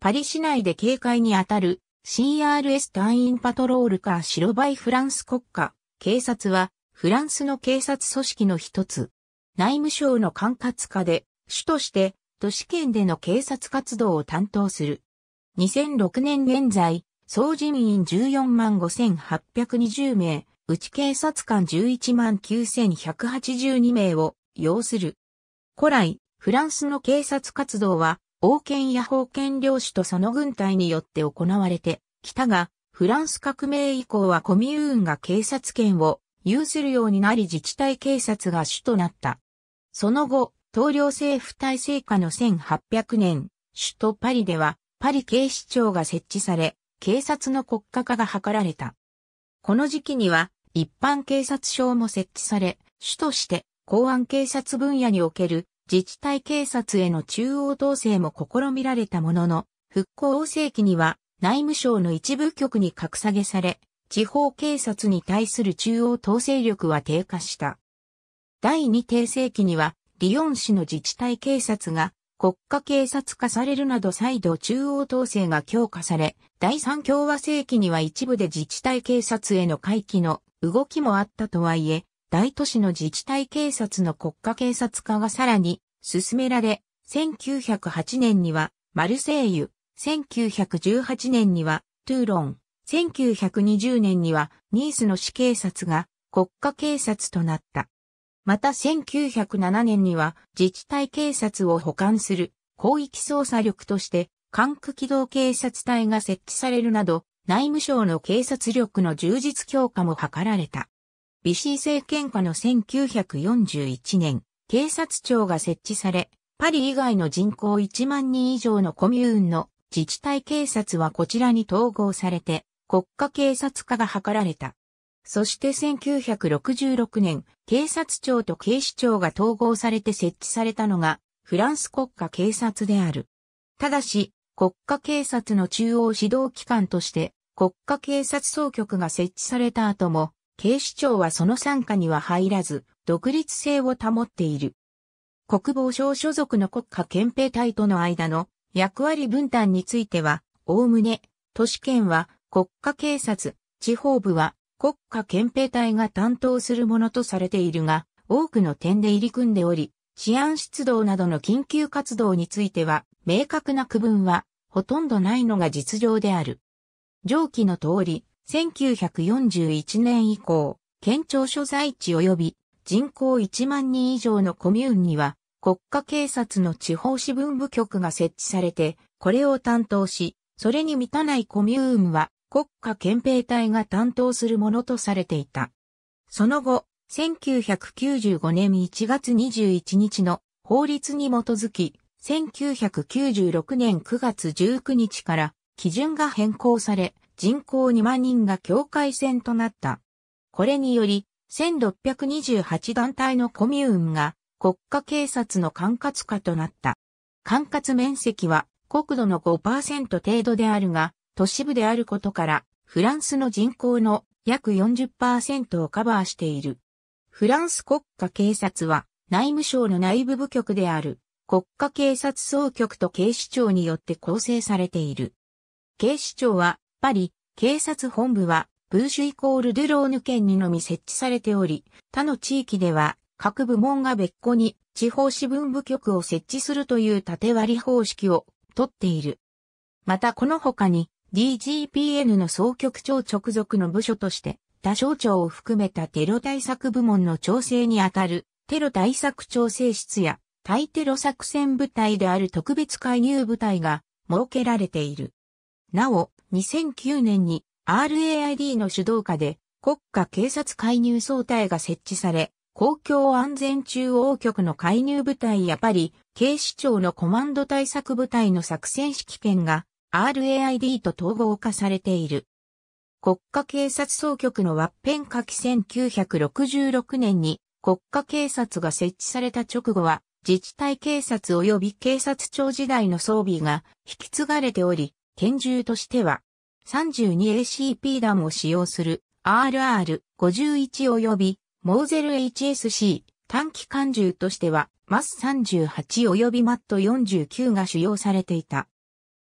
パリ市内で警戒に当たる CRS 隊員パトロールカー白バイフランス国家警察はフランスの警察組織の一つ。内務省の管轄下で主として都市圏での警察活動を担当する。2006年現在、総人員14万5820名、内警察官11万9182名を要する。古来、フランスの警察活動は王権や封建領主とその軍隊によって行われてきたが、フランス革命以降はコミューンが警察権を有するようになり自治体警察が主となった。その後、統領政府体制下の1800年、首都パリではパリ警視庁が設置され、警察の国家化が図られた。この時期には一般警察省も設置され、主として公安警察分野における自治体警察への中央統制も試みられたものの、復興世紀には内務省の一部局に格下げされ、地方警察に対する中央統制力は低下した。第二帝世紀には、リヨン市の自治体警察が国家警察化されるなど再度中央統制が強化され、第三共和世紀には一部で自治体警察への回帰の動きもあったとはいえ、大都市の自治体警察の国家警察化がさらに進められ、1908年にはマルセイユ、1918年にはトゥーロン、1920年にはニースの市警察が国家警察となった。また1907年には自治体警察を補完する広域捜査力として管区機動警察隊が設置されるなど内務省の警察力の充実強化も図られた。ビシー政権下の1941年、警察庁が設置され、パリ以外の人口1万人以上のコミューンの自治体警察はこちらに統合されて国家警察化が図られた。そして1966年、警察庁と警視庁が統合されて設置されたのがフランス国家警察である。ただし、国家警察の中央指導機関として国家警察総局が設置された後も、警視庁はその参加には入らず、独立性を保っている。国防省所属の国家憲兵隊との間の役割分担については、おおむね、都市圏は国家警察、地方部は国家憲兵隊が担当するものとされているが、多くの点で入り組んでおり、治安出動などの緊急活動については、明確な区分はほとんどないのが実情である。上記の通り、1941年以降、県庁所在地及び人口1万人以上のコミューンには、国家警察の地方支分部局が設置されて、これを担当し、それに満たないコミューンは国家憲兵隊が担当するものとされていた。その後、1995年1月21日の法律に基づき、1996年9月19日から基準が変更され、人口2万人が境界線となった。これにより、1628団体のコミューンが国家警察の管轄下となった。管轄面積は国土の5%程度であるが、都市部であることから、フランスの人口の約40%をカバーしている。フランス国家警察は内務省の内部部局である国家警察総局と警視庁によって構成されている。警視庁はパリ、警察本部はブーシュイコール・ドゥローヌ県にのみ設置されており、他の地域では各部門が別個に地方支分部局を設置するという縦割り方式をとっている。またこの他に DGPN の総局長直属の部署として他省庁を含めたテロ対策部門の調整にあたるテロ対策調整室や対テロ作戦部隊である特別介入部隊が設けられている。なお、2009年に RAID の主導下で国家警察介入総体が設置され、公共安全中央局の介入部隊やパリ、警視庁のコマンド対策部隊の作戦指揮権が RAID と統合化されている。国家警察総局のワッペン書き1966年に国家警察が設置された直後は自治体警察及び警察庁時代の装備が引き継がれており、拳銃としては 32ACP 弾を使用する RR51 及びモーゼル HSC 短期間銃としては MAS38 及び MAT49 が使用されていた。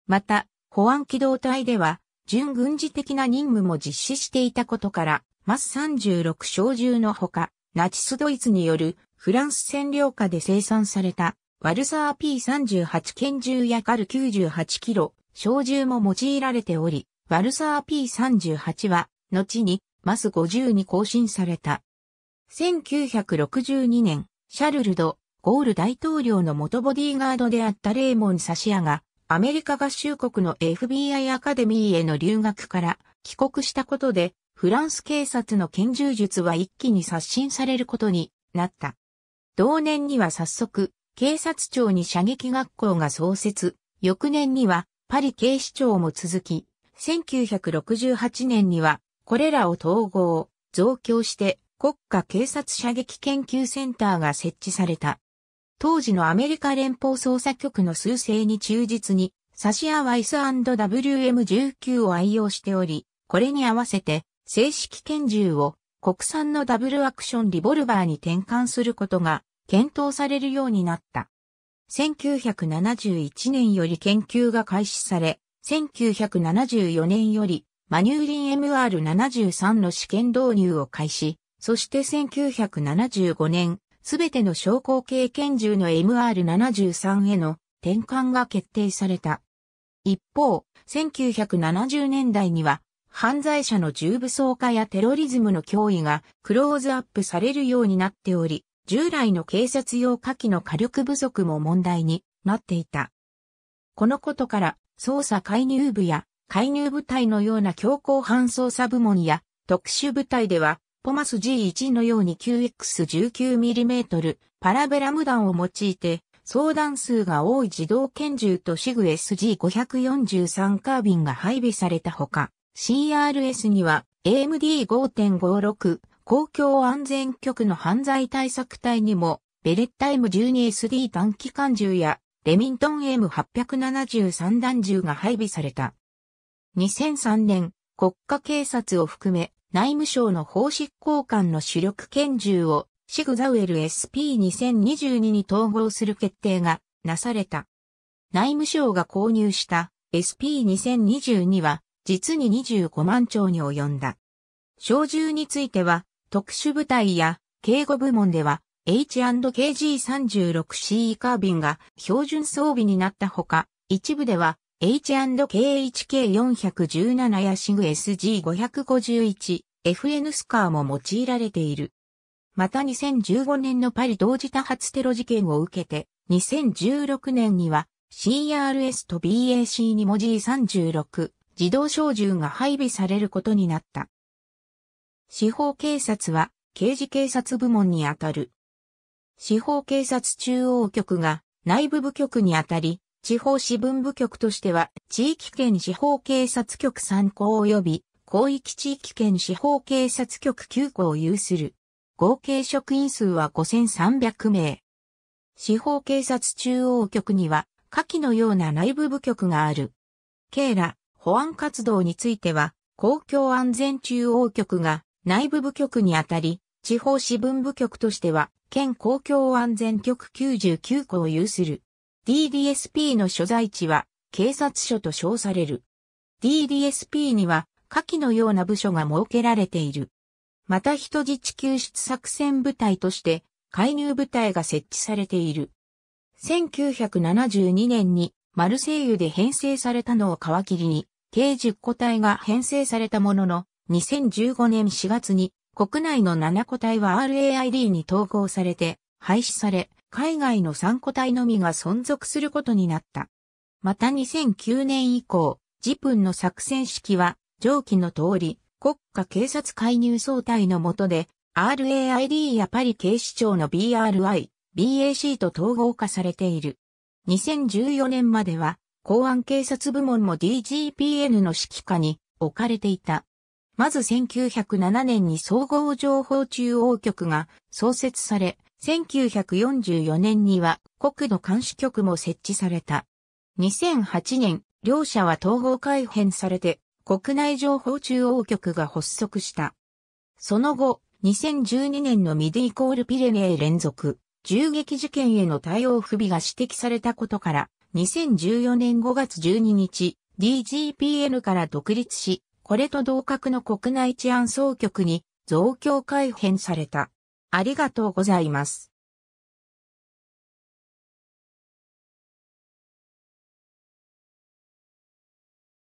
また、保安機動隊では、準軍事的な任務も実施していたことから、MAS36 小銃のほか、ナチスドイツによるフランス占領下で生産された、ワルサー P38 拳銃やカル98キロ、小銃も用いられており、ワルサー P38 は、後に、マス50に更新された。1962年、シャルルド、ゴール大統領の元ボディーガードであったレーモン・サシアが、アメリカ合衆国の FBI アカデミーへの留学から帰国したことで、フランス警察の拳銃術は一気に刷新されることになった。同年には早速、警察庁に射撃学校が創設、翌年にはパリ警視庁も続き、1968年には、これらを統合、増強して国家警察射撃研究センターが設置された。当時のアメリカ連邦捜査局の数勢に忠実に、サシア・ワイス &WM19 を愛用しており、これに合わせて正式拳銃を国産のダブルアクションリボルバーに転換することが検討されるようになった。1971年より研究が開始され、1974年よりマニューリン MR73 の試験導入を開始、そして1975年、すべての昇降系拳銃の MR73 への転換が決定された。一方、1970年代には、犯罪者の重武装化やテロリズムの脅威がクローズアップされるようになっており、従来の警察用火器の火力不足も問題になっていた。このことから、捜査介入部や介入部隊のような強行犯捜査部門や特殊部隊では、ポマス G1 のように QX19mm パラベラム弾を用いて、相談数が多い自動拳銃とシグ SG543 カービンが配備されたほか、CRS には AMD5.56 公共安全局の犯罪対策隊にもベレッタイム1 2 s d 短期間銃やレミントン M873 弾銃が配備された。2003年、国家警察を含め、内務省の法執行官の主力拳銃をシグザウエル SP2022 に統合する決定がなされた。内務省が購入した SP2022 は実に25万丁に及んだ。小銃については特殊部隊や警護部門では H&KG36C カービンが標準装備になったほか、一部では H&KHK417 やシグ SG551、FN スカーも用いられている。また2015年のパリ同時多発テロ事件を受けて、2016年には CRS と BAC に文字36自動小銃が配備されることになった。司法警察は刑事警察部門にあたる司法警察中央局が内部部局にあたり、地方支分部局としては、地域圏司法警察局3校及び、広域地域圏司法警察局9校を有する。合計職員数は5300名。司法警察中央局には、下記のような内部部局がある。警ら、保安活動については、公共安全中央局が内部部局にあたり、地方支分部局としては、県公共安全局99個を有する。DDSP の所在地は警察署と称される。DDSP には下記のような部署が設けられている。また人質救出作戦部隊として介入部隊が設置されている。1972年にマルセイユで編成されたのを皮切りに、計10個体が編成されたものの、2015年4月に国内の7個体は RAID に統合されて廃止され、海外の3個体のみが存続することになった。また2009年以降、ジプンの作戦式は、上記の通り、国家警察介入総体の下で、RAID やパリ警視庁の BRI、BAC と統合化されている。2014年までは、公安警察部門も DGPN の指揮下に置かれていた。まず1907年に総合情報中央局が創設され、1944年には国土監視局も設置された。2008年、両社は統合改編されて、国内情報中央局が発足した。その後、2012年のミディコールピレネー連続、銃撃事件への対応不備が指摘されたことから、2014年5月12日、DGPN から独立し、これと同格の国内治安総局に増強改編された。ありがとうございます。